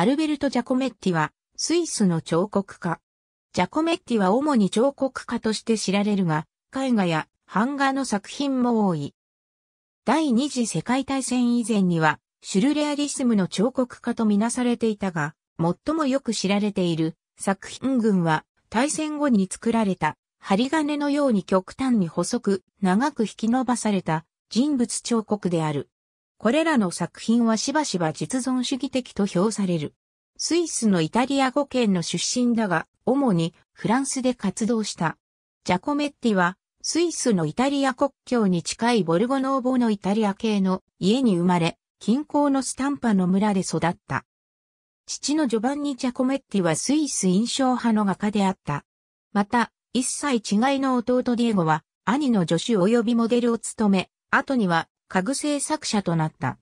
アルベルト・ジャコメッティは、スイスの彫刻家。ジャコメッティは主に彫刻家として知られるが、絵画や版画の作品も多い。第二次世界大戦以前には、シュルレアリスムの彫刻家とみなされていたが、最もよく知られている作品群は、大戦後に作られた、針金のように極端に細く、長く引き伸ばされた人物彫刻である。これらの作品はしばしば実存主義的と評される。スイスのイタリア語圏の出身だが、主にフランスで活動した。ジャコメッティは、スイスのイタリア国境に近いボルゴノーボのイタリア系の家に生まれ、近郊のスタンパの村で育った。父のジョバンニ・ジャコメッティはスイス印象派の画家であった。また、一切違いの弟ディエゴは、兄の助手及びモデルを務め、後には家具製作者となった。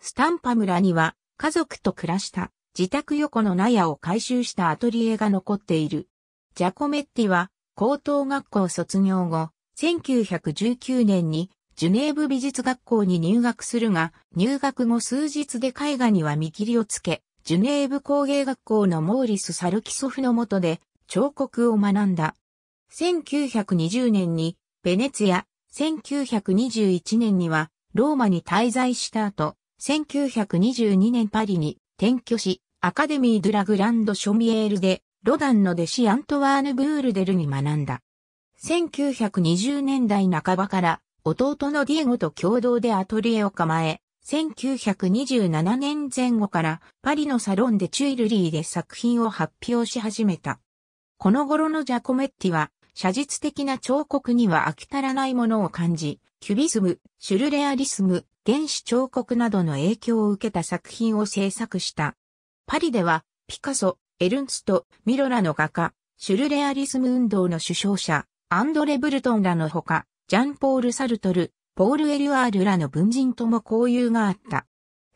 スタンパ村には家族と暮らした自宅横の納屋を改修したアトリエが残っている。ジャコメッティは高等学校卒業後、1919年にジュネーブ美術学校に入学するが、入学後数日で絵画には見切りをつけ、ジュネーブ工芸学校のモーリス・サルキソフの下で彫刻を学んだ。1920年にベネツィア、1921年にはローマに滞在した後、1922年パリに転居し、アカデミー・ドゥ・ラ・グランド・ショミエールで、ロダンの弟子アントワーヌ・ブールデルに学んだ。1920年代半ばから弟のディエゴと共同でアトリエを構え、1927年前後からパリのサロンでチュイルリーで作品を発表し始めた。この頃のジャコメッティは写実的な彫刻には飽き足らないものを感じ、キュビスム、シュルレアリスム、原始彫刻などの影響を受けた作品を制作した。パリでは、ピカソ、エルンスト、ミロラの画家、シュルレアリスム運動の首相者、アンドレ・ブルトンらのほか、ジャンポール・サルトル、ポール・エリュアールらの文人とも交友があった。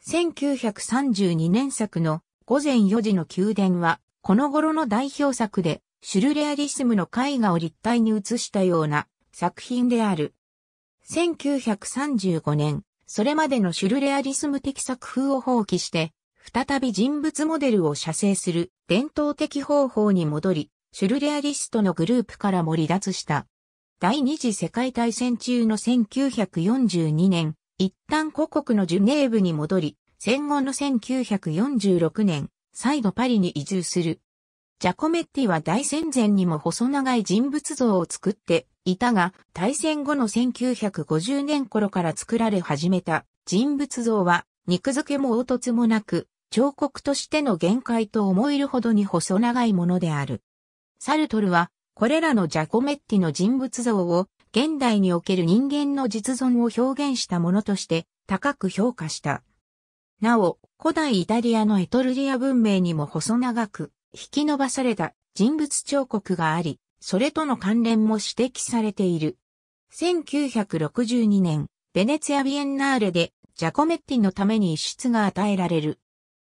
1932年作の午前4時の宮殿は、この頃の代表作で、シュルレアリスムの絵画を立体に映したような作品である。1935年、それまでのシュルレアリスム的作風を放棄して、再び人物モデルを写生する伝統的方法に戻り、シュルレアリストのグループからも離脱した。第二次世界大戦中の1942年、一旦故国のジュネーブに戻り、戦後の1946年、再度パリに移住する。ジャコメッティは大戦前にも細長い人物像を作っていたが、大戦後の1950年頃から作られ始めた人物像は肉付けも凹凸もなく、彫刻としての限界と思えるほどに細長いものである。サルトルは、これらのジャコメッティの人物像を現代における人間の実存を表現したものとして高く評価した。なお、古代イタリアのエトルリア文明にも細長く、引き伸ばされた人物彫刻があり、それとの関連も指摘されている。1962年、ベネツィア・ビエンナーレでジャコメッティのために一室が与えられる。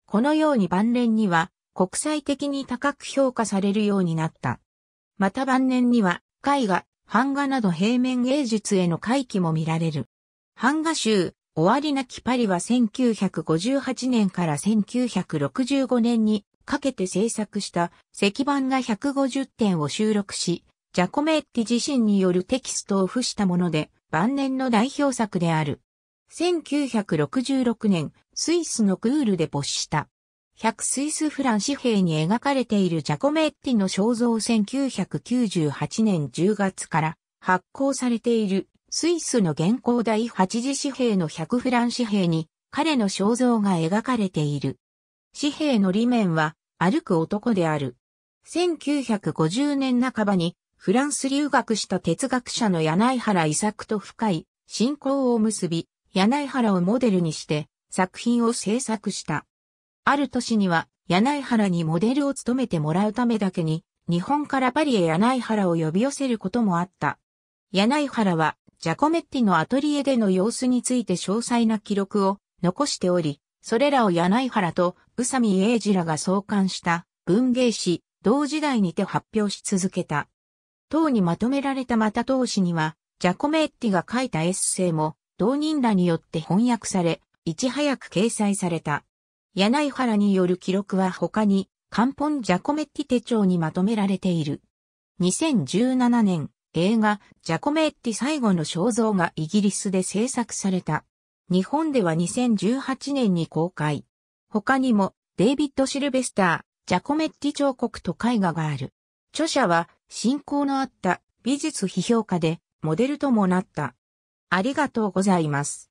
このように晩年には国際的に高く評価されるようになった。また晩年には絵画、版画など平面芸術への回帰も見られる。版画集、終わりなきパリは1958年から1965年にかけて制作した石版画150点を収録し、ジャコメッティ自身によるテキストを付したもので、晩年の代表作である。1966年、スイスのクールで没した。100スイスフラン紙幣に描かれているジャコメッティの肖像1998年10月から発行されているスイスの現行第8次紙幣の100フラン紙幣に彼の肖像が描かれている。紙幣の裏面は歩く男である。1950年半ばにフランス留学した哲学者の柳原伊作と深い信仰を結び、柳原をモデルにして作品を制作した。ある年には柳原にモデルを務めてもらうためだけに、日本からパリへ柳原を呼び寄せることもあった。柳原はジャコメッティのアトリエでの様子について詳細な記録を残しており、それらを柳原と宇佐美英二らが創刊した文芸誌、同時代にて発表し続けた。当にまとめられたまた当誌には、ジャコメッティが書いたエッセイも、同人らによって翻訳され、いち早く掲載された。柳原による記録は他に、漢本ジャコメッティ手帳にまとめられている。2017年、映画、ジャコメッティ最後の肖像がイギリスで制作された。日本では2018年に公開。他にも、デイビッド・シルベスター、ジャコメッティ彫刻と絵画がある。著者は、信仰のあった美術批評家で、モデルともなった。ありがとうございます。